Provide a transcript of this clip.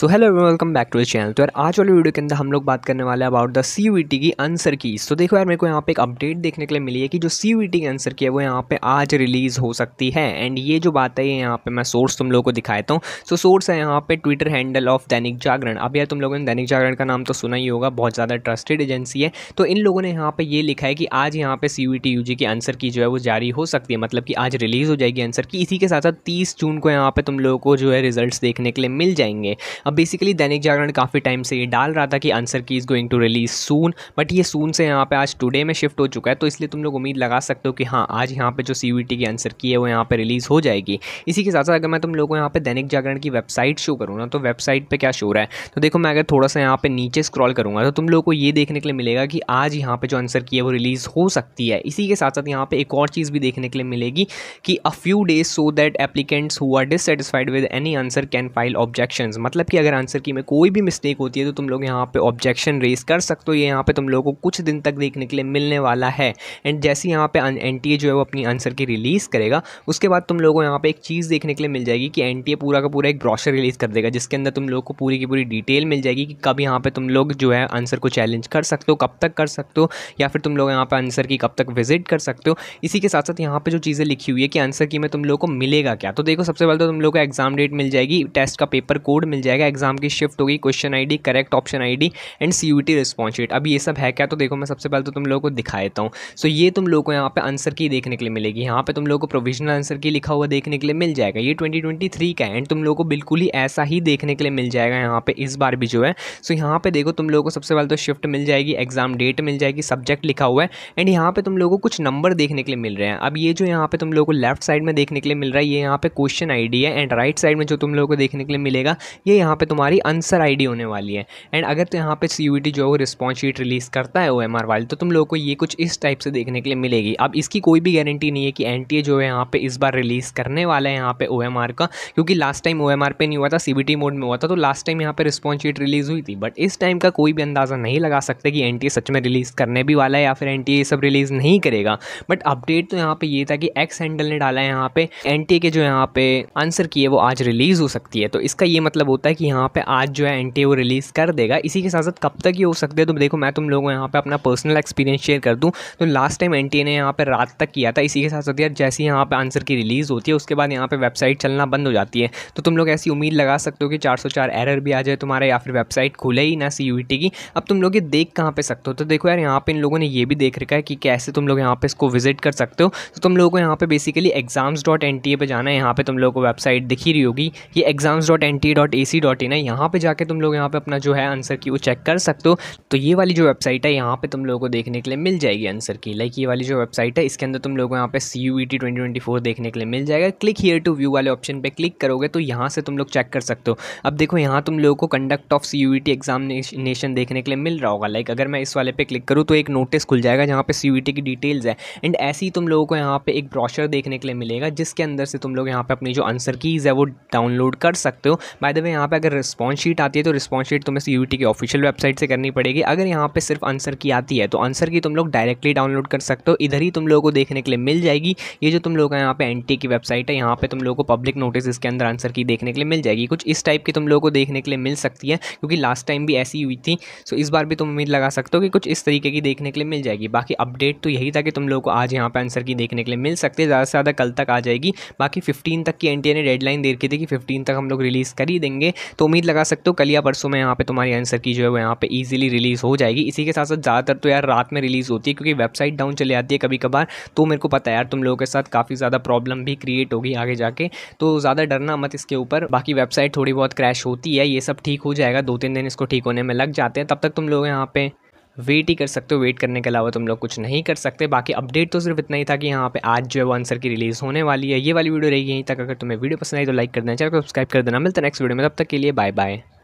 so hello welcome back to the channel तो यार आज वाले वीडियो के अंदर हम लोग बात करने वाले हैं अबाउट द सी की आंसर की तो देखो यार मेरे को यहाँ पे एक अपडेट देखने के लिए मिली है कि जो सी की आंसर की है वो यहाँ पे आज रिलीज़ हो सकती है एंड ये जो बात है ये यहाँ पे मैं सोर्स तुम लोगों को दिखाता हूँ सो सोर्स है यहाँ पे ट्विटर हैंडल ऑफ दैनिक जागरण अब यार तुम लोगों ने दैनिक जागरण का नाम तो सुना ही होगा बहुत ज़्यादा ट्रस्टेड एजेंसी है तो इन लोगों ने यहाँ पर ये लिखा है कि आज यहाँ पे सी जी की आंसर की जो है वो जारी हो सकती है मतलब कि आज रिलीज़ हो जाएगी आंसर की इसी के साथ साथ तीस जून को यहाँ पर तुम लोगों को जो है रिजल्ट देखने के लिए मिल जाएंगे अब बेसिकली दैनिक जागरण काफ़ी टाइम से ये डाल रहा था कि answer key is going to release soon but ये सून से यहाँ पे आज टुडे में शिफ्ट हो चुका है तो इसलिए तुम लोग उम्मीद लगा सकते हो कि हाँ आज यहाँ पे जो सी टी की आंसर की है वो यहाँ पे रिलीज़ हो जाएगी इसी के साथ साथ अगर मैं तुम लोगों को यहाँ पे दैनिक जागरण की वेबसाइट शो करूँ ना तो वेबसाइट पर क्या शो रहा है तो देखो मैं अगर थोड़ा सा यहाँ पर नीचे स्क्रॉल करूँगा तो तुम लोग को ये देखने के लिए मिलेगा कि आज यहाँ पर जो आंसर की है वो रिलीज़ हो सकती है इसी के साथ साथ यहाँ पर एक और चीज़ भी देखने के लिए मिलेगी कि a few days so that applicants who are dissatisfied with any answer can file objection मतलब कि अगर आंसर की में कोई भी मिस्टेक होती है तो तुम लोग यहाँ पे ऑब्जेक्शन रेस कर सकते हो ये यहाँ पे तुम लोगों को कुछ दिन तक देखने के लिए मिलने वाला है एंड जैसे यहाँ पे एन जो है वो अपनी आंसर की रिलीज़ करेगा उसके बाद तुम लोगों को यहाँ पे एक चीज़ देखने के लिए मिल जाएगी कि एन पूरा का पूरा एक ब्रॉशर रिलीज़ कर देगा जिसके अंदर तुम लोग को पूरी की पूरी डिटेल मिल जाएगी कि कब यहाँ पर तुम लोग जो है आंसर को चैलेंज कर सकते हो कब तक कर सकते हो या फिर तुम लोग यहाँ पर आंसर की कब तक विजिट कर सकते हो इसी के साथ साथ यहाँ पर जो चीज़ें लिखी हुई है कि आंसर की में तुम लोग को मिलेगा क्या तो देखो सबसे पहले तो तुम लोग को एग्जाम डेट मिल जाएगी टेस्ट का पेपर कोड मिल जाएगा एग्जाम की शिफ्ट होगी question ID correct option ID and CUET response sheet अभी ये सब है क्या तो देखो मैं सबसे पहले तो तुम लोगों को दिखा देता हूँ सो ये तुम लोगों को यहाँ पे आंसर की देखने के लिए मिलेगी यहाँ पे तुम लोगों को प्रोविजनल आंसर की लिखा हुआ देखने के लिए मिल जाएगा ये 2023 का एंड तुम लोग को बिल्कुल ही ऐसा ही देखने के लिए मिल जाएगा यहाँ पे इस बार भी जो है सो यहाँ पे देखो तुम लोगों को सबसे पहले तो शिफ्ट मिल जाएगी एग्जाम डेट मिल जाएगी सब्जेक्ट लिखा हुआ है एंड यहाँ पे तुम लोगों को कुछ नंबर देखने के लिए मिल रहे हैं अब ये जो यहाँ पे तुम लोगों को लेफ्ट साइड में देखने के लिए मिल रहा है ये यहाँ पे क्वेश्चन आईडी है एंड राइट साइड में जो तुम लोगों को देखने के लिए मिलेगा ये यहाँ पे तुम्हारी आंसर आईडी होने वाली है एंड अगर तो यहाँ पे सी जो रिस्पॉन्स शीट रिलीज़ करता है ओ एम वाली तो तुम लोगों को ये कुछ इस टाइप से देखने के लिए मिलेगी अब इसकी कोई भी गारंटी नहीं है कि एन जो है यहाँ पे इस बार रिलीज़ करने वाला है यहाँ पे ओ का क्योंकि लास्ट टाइम ओ पे नहीं हुआ था सी मोड में हुआ था तो लास्ट टाइम यहाँ पर रिस्पॉन्स शीट रिलीज़ हुई थी बट इस टाइम का कोई भी अंदाज़ा नहीं लगा सकते कि एन सच में रिलीज़ करने भी वाला है या फिर एन ये सब रिलीज़ नहीं करेगा बट अपडेट तो यहाँ पर ये था कि एक्स हैंडल ने डाला है यहाँ पे एन के जो यहाँ पे आंसर की है वो आज रिलीज़ हो सकती है तो इसका ये मतलब होता है कि कि यहाँ पे आज जो है एन वो रिलीज़ कर देगा इसी के साथ साथ कब तक ये हो सकते हैं तो देखो मैं तुम लोगों को यहाँ पे अपना पर्सनल एक्सपीरियंस शेयर कर दूँ तो लास्ट टाइम एन ने यहाँ पे रात तक किया था इसी के साथ साथ यार जैसे यहाँ पे आंसर की रिलीज़ होती है उसके बाद यहाँ पे वेबसाइट चलना बंद हो जाती है तो तुम लोग ऐसी उम्मीद लगा सकते हो कि चार एरर भी आ जाए तुम्हारा या फिर वेबसाइट खुले ही ना सी e की अब तुम लोग ये देख कहाँ पर सकते हो तो देखो यार यहाँ पर इन लोगों ने ये भी देख रखा है कि कैसे तुम लोग यहाँ पर इसको विजिट कर सकते हो तो तुम लोगों को यहाँ पर basically exams dot N T A जाना है यहाँ पर तुम लोग को वेबसाइट दिखी रही होगी ये exams dot N T dot A C dot in है यहाँ पर जाकर तुम लोग यहाँ पर अपना जो है आंसर की वो चेक कर सकते हो तो ये वाली जो वेबसाइट है यहाँ पर तुम लोगों को देखने के लिए मिल जाएगी आंसर की लाइक ये वाली जो वेबसाइट है इसके अंदर तुम लोगों को यहाँ पे C U T twenty twenty four देखने के लिए मिल जाएगा क्लिक हियर टू व्यू वाले ऑप्शन पर क्लिक करोगे तो यहाँ से तुम लोग चेक कर सकते हो अब देखो यहाँ तुम लोगों को conduct of C U E T examination देखने के लिए मिल रहा होगा लाइक अगर मैं इस वाले पे क्लिक करूँ तो एक नोटिस खुल जाएगा जहाँ पे सी ई टी की डिटेल्स है एंड ऐसे ही तुम लोगों को यहाँ पे एक ब्रॉशर देखने के लिए मिलेगा जिसके अंदर से तुम लोग यहाँ पे अपनी जो आंसर कीज़ है वो डाउनलोड कर सकते हो बाय द वे यहाँ पे अगर रिस्पॉन्स शीट आती है तो रिस्पॉन्स शीट तुम्हें टी की ऑफिशियल वेबसाइट से करनी पड़ेगी अगर यहाँ पे सिर्फ आंसर की आती है तो आंसर की तुम लोग डायरेक्टली डाउनलोड कर सकते हो इधर ही तुम लोगों को देखने के लिए मिल जाएगी ये जो तुम लोग यहाँ पे एन की वेबसाइट है यहाँ पे तुम लोगों को पब्लिक नोटिस इसके अंदर आंसर की देखने के लिए मिल जाएगी कुछ इस टाइप की तुम लोगों को देखने के लिए मिल सकती है क्योंकि लास्ट टाइम भी ऐसी हुई थी सो इस बार भी तुम उम्मीद लगा सकते हो कि कुछ इस तरीके की देखने के लिए मिल जाएगी बाकी अपडेट तो यही था कि तुम लोग को आज यहाँ पर आंसर की देखने के लिए मिल सकती है ज़्यादा से ज़्यादा कल तक आ जाएगी बाकी फिफ्टीन तक की एन ने डेडलाइन दे रखी थी कि फिफ्टीन तक हम लोग रिलीज़ कर ही देंगे तो उम्मीद लगा सकते हो कल या परसों में यहाँ पे तुम्हारी आंसर की जो है वो यहाँ पे ईजिली रिलीज़ हो जाएगी इसी के साथ साथ ज़्यादातर तो यार रात में रिलीज़ होती है क्योंकि वेबसाइट डाउन चली जाती है कभी कभार तो मेरे को पता है यार तुम लोगों के साथ काफ़ी ज़्यादा प्रॉब्लम भी क्रिएट होगी आगे जाके तो ज़्यादा डरना मत इसके ऊपर बाकी वेबसाइट थोड़ी बहुत क्रैश होती है ये सब ठीक हो जाएगा दो तीन दिन इसको ठीक होने में लग जाते हैं तब तक तुम लोग यहाँ पे वेट ही कर सकते हो वेट करने के अलावा तुम लोग कुछ नहीं कर सकते बाकी अपडेट तो सिर्फ इतना ही था कि यहाँ पे आज जो है वो आंसर की रिलीज़ होने वाली है ये वाली वीडियो रही यहीं तक अगर तुम्हें वीडियो पसंद आई तो लाइक कर देना चैनल को सब्सक्राइब कर देना मिलता है नेक्स्ट वीडियो में तब तक के लिए बाय बाय